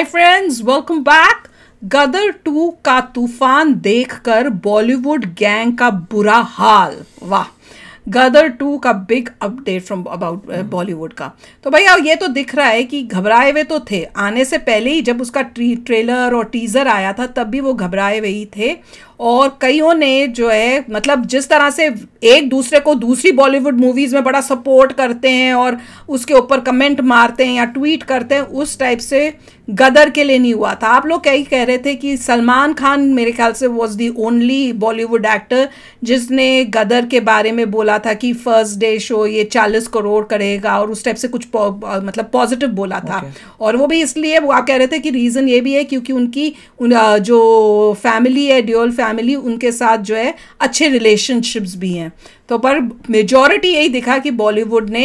हाय friends welcome back Gadar two का तूफान देखकर बॉलीवुड गैंग का बुरा हाल वाह गदर टू का big update from about Bollywood का तो भैया ये तो दिख रहा है कि घबराए हुए तो थे आने से पहले ही जब उसका ट्रेलर और टीज़र आया था तब भी वो घबराए हुए ही थे और कईयों ने जो है मतलब जिस तरह से एक दूसरे को दूसरी बॉलीवुड मूवीज़ में बड़ा सपोर्ट करते हैं और उसके ऊपर कमेंट मारते हैं या ट्वीट करते हैं उस टाइप से गदर के लिए नहीं हुआ था आप लोग कई कह रहे थे कि सलमान खान मेरे ख्याल से was the only Bollywood actor जिसने गदर के बारे में बोला था कि फर्स्ट डे शो ये चालीस करोड़ करेगा और उस टाइप से कुछ पौ, मतलब पॉजिटिव बोला था okay. और वो भी इसलिए वो आप कह रहे थे कि रीज़न ये भी है क्योंकि उनकी उन, जो फैमिली है ड्यूअल फैमिली फैमिली उनके साथ जो है अच्छे रिलेशनशिप्स भी हैं तो पर मेजॉरिटी यही दिखा कि बॉलीवुड ने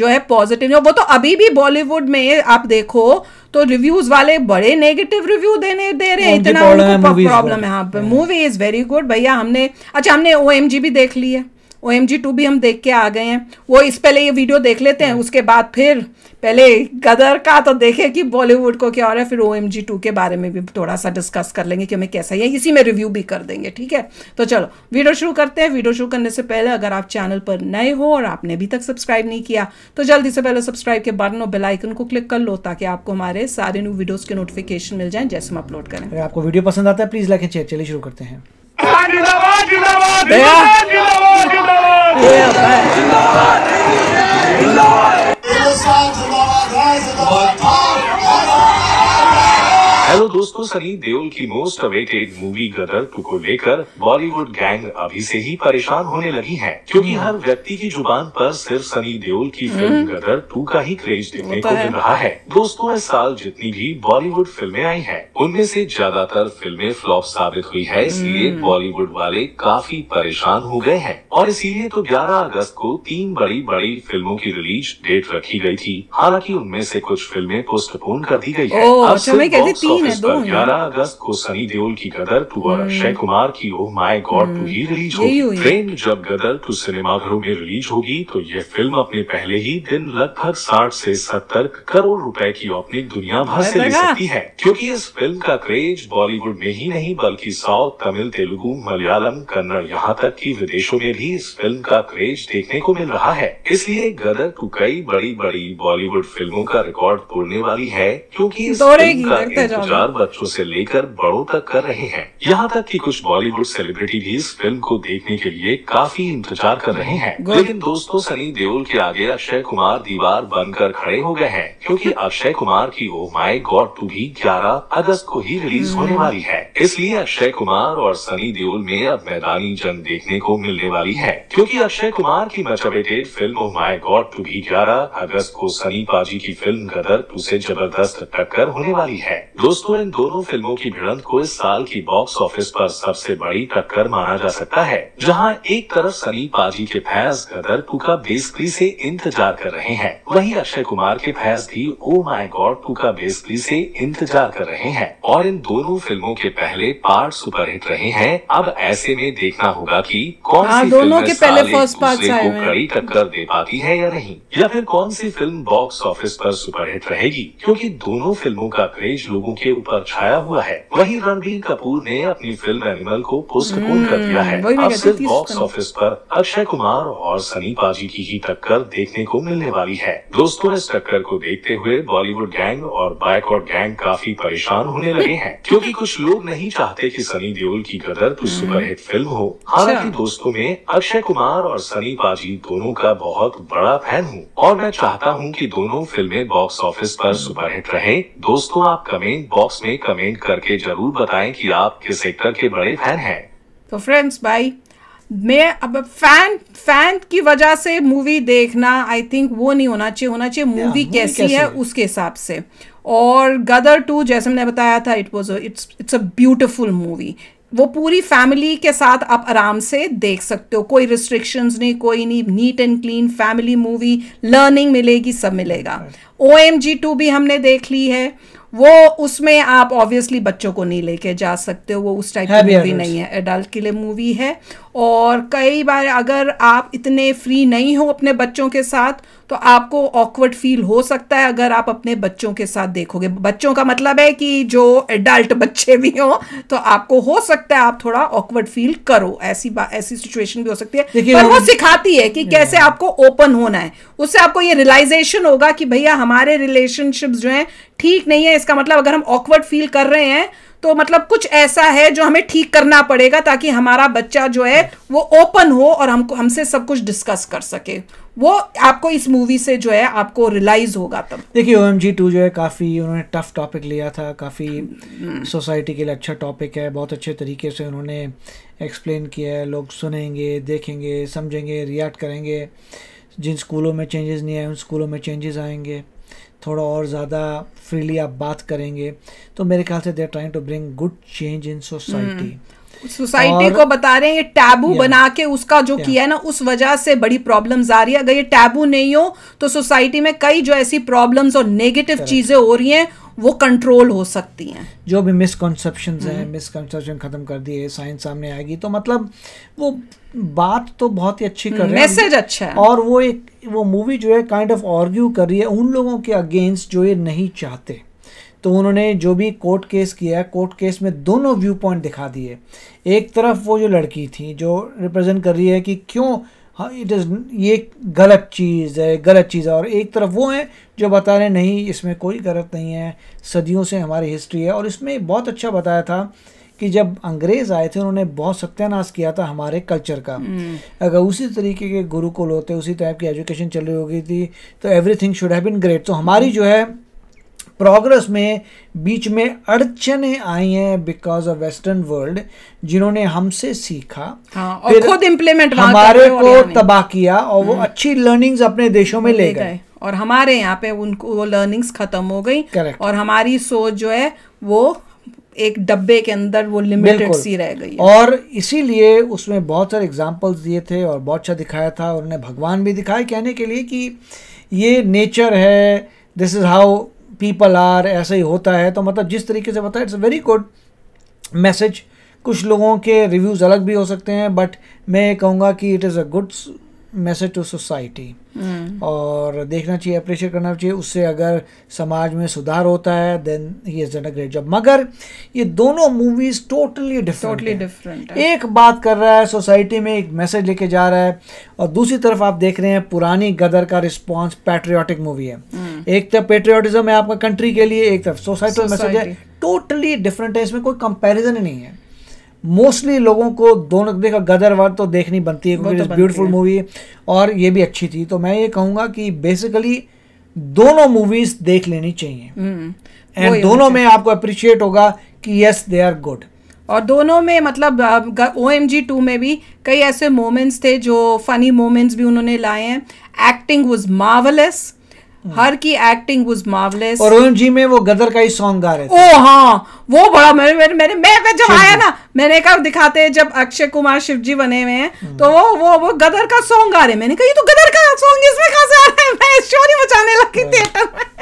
जो है पॉजिटिव वो तो अभी भी बॉलीवुड में आप देखो तो रिव्यूज वाले बड़े नेगेटिव रिव्यू देने दे रहे हैं इतना प्रॉब्लम है यहाँ मूवी इज वेरी गुड भैया हमने अच्छा हमने ओ भी देख ली है ओ एम जी टू भी हम देख के आ गए हैं वो इस पहले ये वीडियो देख लेते हैं उसके बाद फिर पहले गदर का तो देखें कि बॉलीवुड को क्या हो रहा है फिर ओ एम जी टू के बारे में भी थोड़ा सा डिस्कस कर लेंगे कि हमें कैसा है इसी में रिव्यू भी कर देंगे ठीक है तो चलो वीडियो शुरू करते हैं वीडियो शुरू करने से पहले अगर आप चैनल पर नए हो और आपने अभी तक सब्सक्राइब नहीं किया तो जल्दी से पहले सब्सक्राइब के बटन और बेलाइकन को क्लिक कर लो ताकि आपको हमारे सारे न्यू वीडियोज़ के नोटिफिकेशन मिल जाए जैसे हम अपलोड करें अगर आपको वीडियो पसंद आता है प्लीज़ लाइक चलिए शुरू करते हैं हेलो दोस्तों सनी देओल की most awaited movie Gadar two को लेकर बॉलीवुड गैंग अभी से ही परेशान होने लगी है क्योंकि हर व्यक्ति की जुबान पर सिर्फ सनी देओल की हम्म। फिल्म गदर टू का ही क्रेज देखने तो को मिल रहा है दोस्तों इस साल जितनी भी बॉलीवुड फिल्में आई हैं, उनमें से ज्यादातर फिल्में फ्लॉप साबित हुई है इसलिए हम्म। बॉलीवुड वाले काफी परेशान हो गए हैं और इसीलिए तो ग्यारह अगस्त को तीन बड़ी बड़ी फिल्मों की रिलीज डेट रखी गयी थी हालांकि उनमें से कुछ फिल्में पोस्टपोन कर दी गयी अच्छा, है ऑफिस पर 11 अगस्त को सनी देओल की गदर टू और हम्म। अक्षय कुमार की ओ माय गॉड टू ही हम्म। रिलीज होगी ट्रेन जब गदर टू सिनेमाघरों में रिलीज होगी तो यह फिल्म अपने पहले ही दिन लगभग साठ से सत्तर करोड़ रुपए की ओपनिंग दुनिया भर से ले सकती है क्योंकि इस फिल्म का क्रेज बॉलीवुड में ही नहीं बल्कि साउथ तमिल तेलुगु मलयालम कन्नड़ यहाँ तक की विदेशों में भी इस फिल्म का क्रेज देखने को मिल रहा है इसलिए गदर टू कई बड़ी बड़ी बॉलीवुड फिल्मों का रिकॉर्ड तोड़ने वाली है क्योंकि इस फिल्म का रोजगार बच्चों से लेकर बड़ों तक कर रहे हैं यहाँ तक कि कुछ बॉलीवुड सेलिब्रिटी भी इस फिल्म को देखने के लिए काफी इंतजार कर रहे हैं लेकिन दोस्तों सनी देओल के आगे अक्षय कुमार दीवार बनकर खड़े हो गए हैं क्योंकि अक्षय कुमार की ओ माई गॉड टू भी ग्यारह अगस्त को ही रिलीज hmm. होने वाली है इसलिए अक्षय कुमार और सनी देओल में अब मैदानी जंग देखने को मिलने वाली है क्योंकि अक्षय कुमार की much awaited film Oh My God two भी ग्यारह अगस्त को सनी पाजी की फिल्म गदर टू ऐसी जबरदस्त टक्कर होने वाली है दोस्तों दोस्तों इन दोनों फिल्मों की भिड़ंत को इस साल की बॉक्स ऑफिस पर सबसे बड़ी टक्कर माना जा सकता है जहां एक तरफ सनी पाजी के फैज गदर टू का बेसब्री से इंतजार कर रहे हैं वहीं अक्षय कुमार के फैज भी ओ माय गॉड टू का बेसब्री से इंतजार कर रहे हैं और इन दोनों फिल्मों के पहले पार्ट सुपरहिट रहे हैं अब ऐसे में देखना होगा की कौन हाँ, सी दोनों के पहले फर्स्ट को कड़ी टक्कर दे पाती है या नहीं या फिर कौन सी फिल्म बॉक्स ऑफिस पर सुपरहिट रहेगी क्योंकि दोनों फिल्मों का क्रेज लोगों के ऊपर छाया हुआ है वहीं रणबीर कपूर ने अपनी फिल्म एनिमल को पोस्टपोन कर दिया है हम्म, अब सिर्फ बॉक्स ऑफिस पर अक्षय कुमार और सनी पाजी की ही टक्कर देखने को मिलने वाली है दोस्तों इस टक्कर को देखते हुए बॉलीवुड गैंग और बैकवर्ड गैंग काफी परेशान होने लगे हैं क्योंकि कुछ लोग नहीं चाहते कि सनी देओल की गदर कोई सुपरहिट फिल्म हो हालांकि अच्छा। दोस्तों में अक्षय कुमार और सनी पाजी दोनों का बहुत बड़ा फैन हूँ और मैं चाहता हूँ कि दोनों फिल्में बॉक्स ऑफिस पर सुपरहिट रहे दोस्तों आप कमेंट बॉक्स बॉक्स में कमेंट करके जरूर बताएं कि आप किस सेक्टर के बड़े फैन हैं तो फ्रेंड्स भाई मैं अब फैन फैन की वजह से मूवी देखना आई थिंक वो नहीं होना चाहिए होना चाहिए मूवी कैसी, कैसी है उसके हिसाब से और गदर टू जैसे मैंने बताया था it was it's it's a beautiful movie वो पूरी फैमिली के साथ आप आराम से देख सकते हो कोई रिस्ट्रिक्शंस नहीं कोई नहीं neat and clean family movie learning मिलेगी सब मिलेगा ओ एम जी टू भी हमने देख ली है वो उसमें आप ऑब्वियसली बच्चों को नहीं लेके जा सकते हो वो उस टाइप की मूवी नहीं है एडल्ट के लिए मूवी है और कई बार अगर आप इतने फ्री नहीं हो अपने बच्चों के साथ तो आपको ऑकवर्ड फील हो सकता है अगर आप अपने बच्चों के साथ देखोगे बच्चों का मतलब है कि जो एडल्ट बच्चे भी हों तो आपको हो सकता है आप थोड़ा ऑकवर्ड फील करो ऐसी ऐसी सिचुएशन भी हो सकती है पर वो सिखाती है कि कैसे हम्म। आपको ओपन होना है उससे आपको ये रियलाइजेशन होगा कि भैया हमारे रिलेशनशिप जो है ठीक नहीं है इसका मतलब अगर हम ऑकवर्ड फील कर रहे हैं तो मतलब कुछ ऐसा है जो हमें ठीक करना पड़ेगा ताकि हमारा बच्चा जो है वो ओपन हो और हमको हमसे सब कुछ डिस्कस कर सके वो आपको इस मूवी से जो है आपको रियलाइज होगा तब देखिए ओ एम जी टू जो है काफ़ी उन्होंने टफ टॉपिक लिया था काफ़ी सोसाइटी के लिए अच्छा टॉपिक है बहुत अच्छे तरीके से उन्होंने एक्सप्लेन किया है लोग सुनेंगे देखेंगे समझेंगे रिएक्ट करेंगे जिन स्कूलों में चेंजेस नहीं आए उन स्कूलों में चेंजेस आएंगे थोड़ा और ज़्यादा फ्रीली आप बात करेंगे तो मेरे ख्याल से they trying to bring good change in society society को बता रहे हैं ये टैबू बना के उसका जो किया है ना उस वजह से बड़ी प्रॉब्लम्स आ रही है अगर ये टैबू नहीं हो तो सोसाइटी में कई जो ऐसी प्रॉब्लम्स और नेगेटिव चीजें हो रही हैं वो कंट्रोल हो सकती हैं जो भी मिसकॉन्सेप्शन है मिसकॉन्सेप्शन ख़त्म कर दिए साइंस सामने आएगी तो मतलब वो बात तो बहुत ही अच्छी कर मैसेज हम्म, अच्छा है और वो एक वो मूवी जो है काइंड ऑफ ऑर्ग्यू कर रही है उन लोगों के अगेंस्ट जो ये नहीं चाहते तो उन्होंने जो भी कोर्ट केस किया है कोर्ट केस में दोनों व्यू पॉइंट दिखा दिए एक तरफ वो जो लड़की थी जो रिप्रेजेंट कर रही है कि क्यों हाँ इट इज़ ये गलत चीज़ है गलत चीज़ है और एक तरफ वो हैं जो बता रहे नहीं इसमें कोई गलत नहीं है सदियों से हमारी हिस्ट्री है और इसमें बहुत अच्छा बताया था कि जब अंग्रेज आए थे उन्होंने बहुत सत्यानाश किया था हमारे कल्चर का हम्म। अगर उसी तरीके के गुरुकुल होते उसी टाइप की एजुकेशन चल रही होगी थी तो everything should have been great तो हमारी जो है प्रोग्रेस में बीच में अड़चने आई हैं बिकॉज ऑफ वेस्टर्न वर्ल्ड जिन्होंने हमसे सीखा हाँ, और खुद इम्प्लीमेंट हमारे को तबाह किया और वो हम्म। अच्छी लर्निंग्स अपने देशों में ले गए और हमारे यहाँ पे उनको वो लर्निंग्स खत्म हो गई और हमारी सोच जो है वो एक डब्बे के अंदर वो लिमिटेड सी रह गई और इसीलिए उसमें बहुत सारे एग्जाम्पल्स दिए थे और बहुत अच्छा दिखाया था उन्होंने भगवान भी दिखाया कहने के लिए कि ये नेचर है this is how people are ऐसे ही होता है तो मतलब जिस तरीके से बताया इट्स वेरी गुड मैसेज कुछ लोगों के रिव्यूज़ अलग भी हो सकते हैं बट मैं ये कहूँगा कि it is a good message to society hmm. और देखना चाहिए अप्रिशिएट करना चाहिए उससे अगर समाज में सुधार होता है then he is done a great job मगर ये दोनों movies totally different totally different एक बात कर रहा है सोसाइटी में एक मैसेज लेके जा रहा है और दूसरी तरफ आप देख रहे हैं पुरानी गदर का रिस्पॉन्स पैट्रियाटिक मूवी है हम्म। एक तरफ पेट्रियाटिज्म है आपका कंट्री के लिए एक तरफ सोसाइटी मैसेज है टोटली डिफरेंट है इसमें कोई कंपेरिजन ही नहीं है मोस्टली लोगों को दोनों देखा गदर वर तो देखनी बनती है क्योंकि तो ब्यूटीफुल मूवी और ये भी अच्छी थी तो मैं ये कहूँगा कि बेसिकली दोनों मूवीज देख लेनी चाहिए एंड हम्म, दोनों में आपको अप्रिशिएट होगा कि यस दे आर गुड और दोनों में मतलब ओ एम जी टू में भी कई ऐसे मोमेंट्स थे जो फनी मोमेंट्स भी उन्होंने लाए हैं एक्टिंग वॉज मार्वलस हम्म। हर की एक्टिंग वाज मार्वलेस और अरुण जी में वो गदर का ही सॉन्ग गा रहे थे ओ हाँ वो बड़ा मैंने मैंने मैं, मैं, मैं जब आया ना मैंने कहा दिखाते हैं जब अक्षय कुमार शिव जी बने हुए हैं हम्म। तो वो वो वो गदर का सॉन्ग गा रहे मैंने कहा ये तो गदर का सॉन्ग इसमें कहां से आ रहा है मैं शोर ही मचाने लगी थिएटर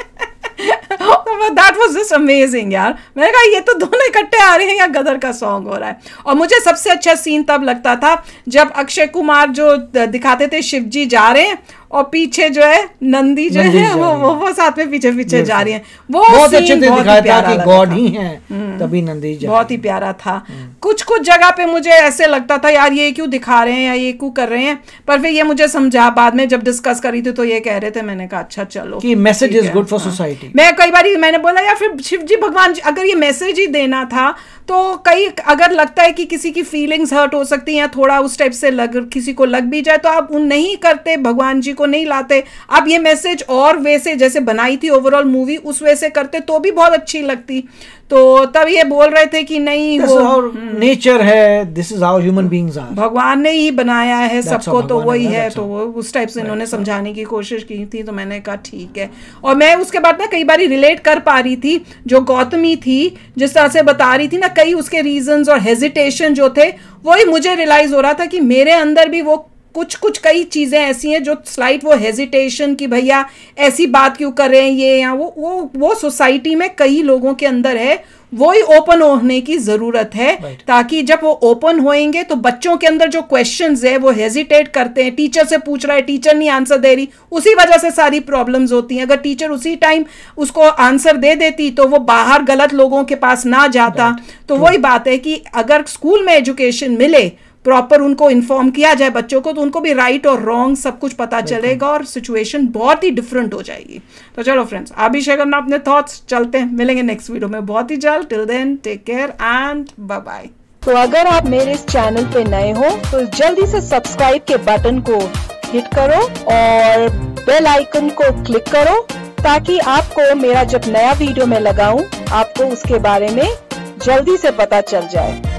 में दैट वाज जस्ट अमेजिंग यार मैंने कहा ये तो दोनों इकट्ठे आ रहे हैं या गदर का सॉन्ग हो रहा है और मुझे सबसे अच्छा सीन तब लगता था जब अक्षय कुमार जो दिखाते थे शिव जी जा रहे हैं और पीछे जो है नंदी जो नंदी है वो वो, वो साथ में पीछे पीछे जा रही है वो बहुत अच्छे से दिखाया था कि गॉड ही है हम्म। तभी नंदी बहुत ही प्यारा था हम्म। कुछ कुछ जगह पे मुझे ऐसे लगता था यार ये क्यों दिखा रहे हैं या ये क्यों कर रहे हैं पर फिर ये मुझे समझा बाद में जब डिस्कस करी थी तो ये कह रहे थे मैंने कहा अच्छा चलो कि message is good for society मैं कई बार मैंने बोला या फिर शिव जी भगवान अगर ये मैसेज ही देना था तो कई अगर लगता है कि किसी की फीलिंग्स हर्ट हो सकती है या थोड़ा उस टाइप से लग किसी को लग भी जाए तो आप उन नहीं करते भगवान जी को को नहीं लाते अब ये मैसेज और वे से जैसे बनाई थी ओवरऑल मूवी उस वे से करते तो भी बहुत अच्छी लगती तो तब ये बोल रहे थे कि नहीं वो नेचर हम्म। है this is our human beings are भगवान ने ही बनाया है सबको तो वही है तो वो उस टाइप से इन्होंने समझाने की कोशिश की थी तो मैंने कहा ठीक है और मैं उसके बाद ना कई बार रिलेट कर पा रही थी जो गौतमी थी जिस तरह से बता रही थी ना कई उसके रीजंस और हेजिटेशन जो थे वही मुझे रियलाइज हो रहा था कि मेरे अंदर भी वो कुछ कुछ कई चीज़ें ऐसी हैं जो स्लाइट वो हेजिटेशन की भैया ऐसी बात क्यों कर रहे हैं ये या वो वो वो सोसाइटी में कई लोगों के अंदर है वो ही ओपन होने की ज़रूरत है right. ताकि जब वो ओपन होएंगे तो बच्चों के अंदर जो क्वेश्चंस है वो हेजिटेट करते हैं टीचर से पूछ रहा है टीचर नहीं आंसर दे रही उसी वजह से सारी प्रॉब्लम्स होती हैं अगर टीचर उसी टाइम उसको आंसर दे देती तो वो बाहर गलत लोगों के पास ना जाता right. तो right. वही बात है कि अगर स्कूल में एजुकेशन मिले प्रॉपर उनको इन्फॉर्म किया जाए बच्चों को तो उनको भी राइट और रॉन्ग सब कुछ पता चलेगा और सिचुएशन बहुत ही डिफरेंट हो जाएगी तो चलो फ्रेंड्स अभिषेक अपना अपने थॉट्स चलते हैं मिलेंगे नेक्स्ट वीडियो में बहुत ही जल्द till then take care and bye bye तो अगर आप मेरे इस चैनल पे नए हो तो जल्दी से सब्सक्राइब के बटन को हिट करो और बेल आइकन को क्लिक करो ताकि आपको मेरा जब नया वीडियो में लगाऊं आपको उसके बारे में जल्दी से पता चल जाए